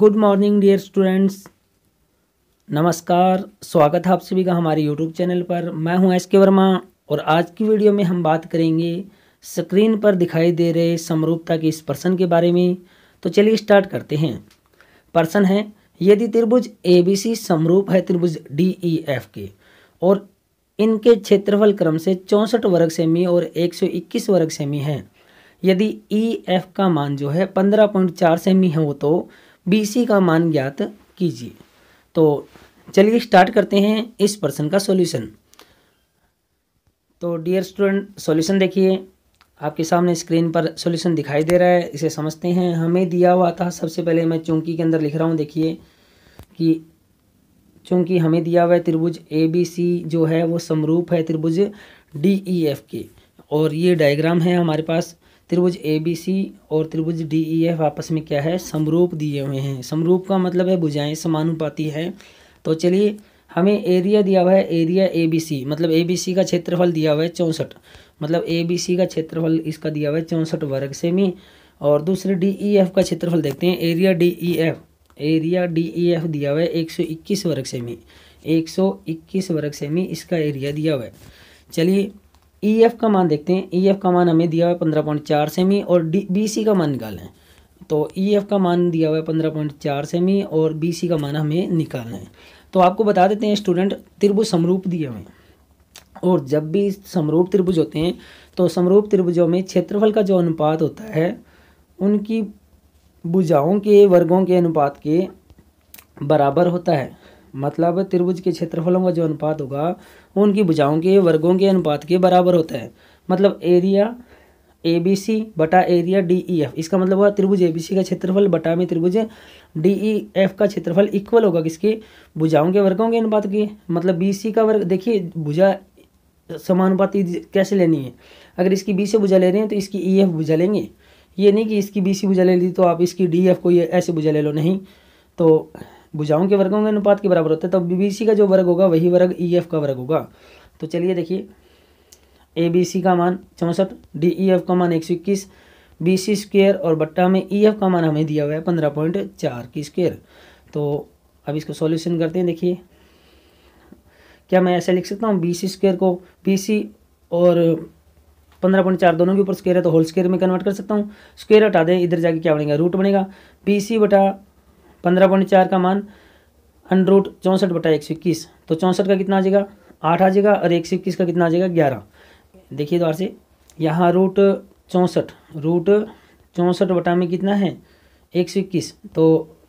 good morning dear students नमस्कार स्वागत है आप सभी का हमारे यूट्यूब चैनल पर मैं हूं एस के वर्मा और आज की वीडियो में हम बात करेंगे स्क्रीन पर दिखाई दे रहे समरूपता के इस पर्सन के बारे में तो चलिए स्टार्ट करते हैं पर्सन है यदि त्रिभुज ए बी सी समरूप है त्रिभुज डी ई एफ के और इनके क्षेत्रफल क्रम से चौंसठ वर्ग सेमी और इक्कीस वर्ग सेमी है यदि ई एफ का मान जो है चार सेमी है वो तो बी का मान ज्ञात कीजिए तो चलिए स्टार्ट करते हैं इस प्रश्न का सॉल्यूशन तो डियर स्टूडेंट सॉल्यूशन देखिए आपके सामने स्क्रीन पर सॉल्यूशन दिखाई दे रहा है इसे समझते हैं हमें दिया हुआ था सबसे पहले मैं चूंकि के अंदर लिख रहा हूँ देखिए कि चूंकि हमें दिया हुआ है त्रिभुज ए बी सी जो है वो समरूप है त्रिभुज डी ई एफ के और ये डायग्राम है हमारे पास त्रिभुज ए बी सी और त्रिभुज डी ई एफ आपस में क्या है समरूप दिए हुए हैं समरूप का मतलब है भुजाएं समानुपाती है तो चलिए हमें एरिया दिया हुआ है एरिया ए बी सी मतलब ए बी सी का क्षेत्रफल दिया हुआ है चौंसठ मतलब ए बी सी का क्षेत्रफल इसका दिया हुआ है चौंसठ वर्ग सेमी और दूसरे डी ई एफ का क्षेत्रफल देखते हैं area D E F area D E F दिया हुआ है एक सौ इक्कीस वर्ग सेमी एक सौ इक्कीस वर्ग सेमी इसका एरिया दिया हुआ है चलिए ई e एफ का मान देखते हैं ई e एफ का मान हमें दिया हुआ है पंद्रह पॉइंट चार सेमी और डी बी सी का मान निकालना है तो ई e एफ का मान दिया हुआ है पंद्रह पॉइंट चार सेमी और बी सी का मान हमें निकालना है तो आपको बता देते हैं स्टूडेंट त्रिभुज समरूप दिए हुए हैं और जब भी समरूप त्रिभुज होते हैं तो समरूप त्रिभुजों में क्षेत्रफल का जो अनुपात होता है उनकी भुजाओं के वर्गों के अनुपात के बराबर होता है मतलब त्रिभुज के क्षेत्रफलों का जो अनुपात होगा वो उनकी भुजाओं के वर्गों के अनुपात के बराबर होता है मतलब एरिया ए बी सी बटा एरिया डी ई एफ इसका मतलब हुआ त्रिभुज ए बी सी का क्षेत्रफल बटा में त्रिभुज डी ई एफ का क्षेत्रफल इक्वल होगा किसके भुजाओं के वर्गों के अनुपात के मतलब बी सी का वर्ग देखिए भुजा समानुपात कैसे लेनी है अगर इसकी बी से भुजा ले रहे हैं तो इसकी ई e एफ भुजा लेंगे ये नहीं कि इसकी बी सी भुजा ले ली तो आप इसकी डी एफ को ये ऐसे भुजा ले लो नहीं तो भुजाओं के वर्गों के अनुपात के बराबर होता है तब बी का जो वर्ग होगा वही वर्ग ई e का वर्ग होगा तो चलिए देखिए ए बी सी का मान चौंसठ डी ई एफ का मान एक सौ इक्कीस बी सी स्क्वेयर और बट्टा में ई e एफ का मान हमें दिया हुआ है पंद्रह पॉइंट चार की स्क्वेयर तो अब इसको सॉल्यूशन करते हैं देखिए क्या मैं ऐसे लिख सकता हूँ बी सी स्क्वेयर को बी सी और पंद्रह पॉइंट चार दोनों के ऊपर स्क्वेयर है तो होल स्क्वेयर में कन्वर्ट कर सकता हूँ स्क्वेयर हटा दें इधर जाके क्या बनेगा रूट बनेगा बी सी बटा पंद्रह पॉइंट चार का मान अंडरूट चौंसठ बटा एक सौ इक्कीस तो चौंसठ का कितना आ जाएगा आठ आ जाएगा और एक सौ इक्कीस का कितना आ जाएगा ग्यारह देखिए द्वार से यहाँ रूट चौंसठ रूट चौंसठ बटा में कितना है एक सौ इक्कीस तो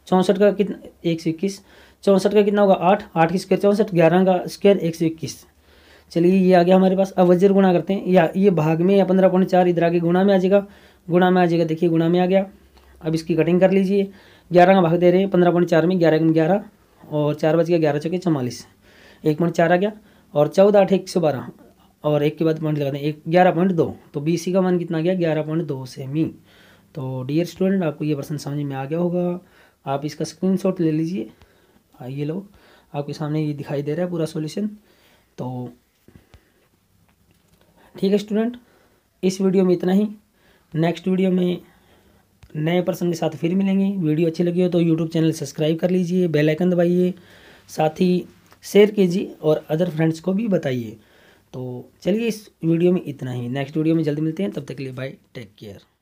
चौंसठ का कितना एक सौ इक्कीस चौंसठ का कितना होगा आठ आठ की स्क्वायर चौंसठ ग्यारह का स्क्वायर एक सौ इक्कीस चलिए ये आ गया हमारे पास अब वज्र गुणा करते हैं या ये भाग में या पंद्रह पॉइंट चार इधर आगे गुणा में आ जाएगा गुणा में आ जाएगा देखिए गुणा में आ गया अब इसकी कटिंग कर लीजिए ग्यारह का भाग दे रहे हैं पंद्रह पॉइंट चार में ग्यारह कम ग्यारह और चार बज गया ग्यारह चौके चौवालीस एक पॉइंट चार आ गया और चौदह आठ एक सौ बारह और एक के बाद पॉइंट लगाते हैं एक ग्यारह पॉइंट दो तो बी सी का मान कितना गया ग्यारह पॉइंट दो सेमी तो डियर स्टूडेंट आपको ये पर्सन समझ में आ गया होगा आप इसका शॉट ले लीजिए आइए लो आपके सामने ये दिखाई दे रहा है पूरा सोल्यूशन तो ठीक है स्टूडेंट इस वीडियो में इतना ही नेक्स्ट वीडियो में नए पर्सन के साथ फिर मिलेंगे वीडियो अच्छी लगी हो तो यूट्यूब चैनल सब्सक्राइब कर लीजिए बेल आइकन दबाइए साथ ही शेयर कीजिए और अदर फ्रेंड्स को भी बताइए तो चलिए इस वीडियो में इतना ही नेक्स्ट वीडियो में जल्दी मिलते हैं तब तक के लिए बाय टेक केयर